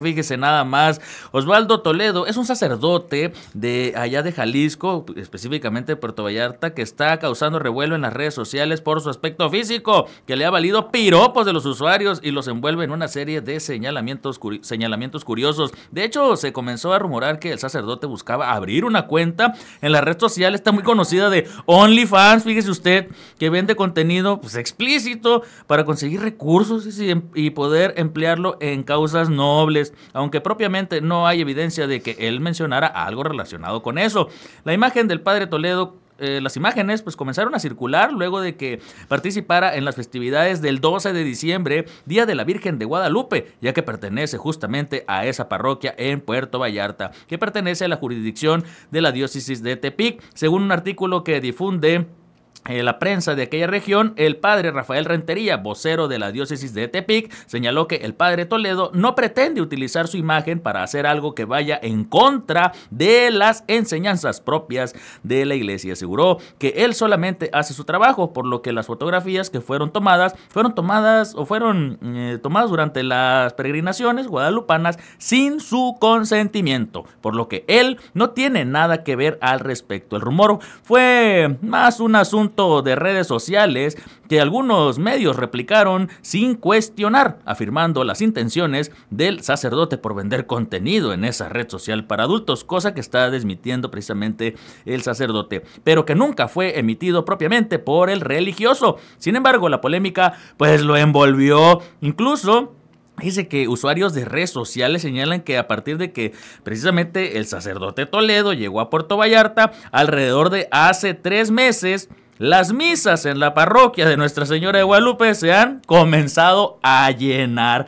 Fíjese nada más, Osvaldo Toledo es un sacerdote de allá de Jalisco, específicamente de Puerto Vallarta, que está causando revuelo en las redes sociales por su aspecto físico, que le ha valido piropos de los usuarios y los envuelve en una serie de señalamientos, curiosos. De hecho, se comenzó a rumorar que el sacerdote buscaba abrir una cuenta en la red social, está muy conocida de OnlyFans, fíjese usted, que vende contenido pues, explícito para conseguir recursos y poder emplearlo en causas nobles aunque propiamente no hay evidencia de que él mencionara algo relacionado con eso. La imagen del padre Toledo eh, las imágenes pues comenzaron a circular luego de que participara en las festividades del 12 de diciembre, Día de la Virgen de Guadalupe, ya que pertenece justamente a esa parroquia en Puerto Vallarta, que pertenece a la jurisdicción de la diócesis de Tepic, según un artículo que difunde eh, la prensa de aquella región, el padre Rafael Rentería, vocero de la diócesis de Tepic, señaló que el padre Toledo no pretende utilizar su imagen para hacer algo que vaya en contra de las enseñanzas propias de la iglesia. Aseguró que él solamente hace su trabajo, por lo que las fotografías que fueron tomadas fueron tomadas o fueron eh, tomadas durante las peregrinaciones guadalupanas sin su consentimiento, por lo que él no tiene nada que ver al respecto. El rumor fue más un asunto de redes sociales que algunos medios replicaron sin cuestionar, afirmando las intenciones del sacerdote por vender contenido en esa red social para adultos, cosa que está desmitiendo precisamente el sacerdote, pero que nunca fue emitido propiamente por el religioso. Sin embargo, la polémica pues lo envolvió incluso Dice que usuarios de redes sociales señalan que a partir de que precisamente el sacerdote Toledo llegó a Puerto Vallarta alrededor de hace tres meses, las misas en la parroquia de Nuestra Señora de Guadalupe se han comenzado a llenar.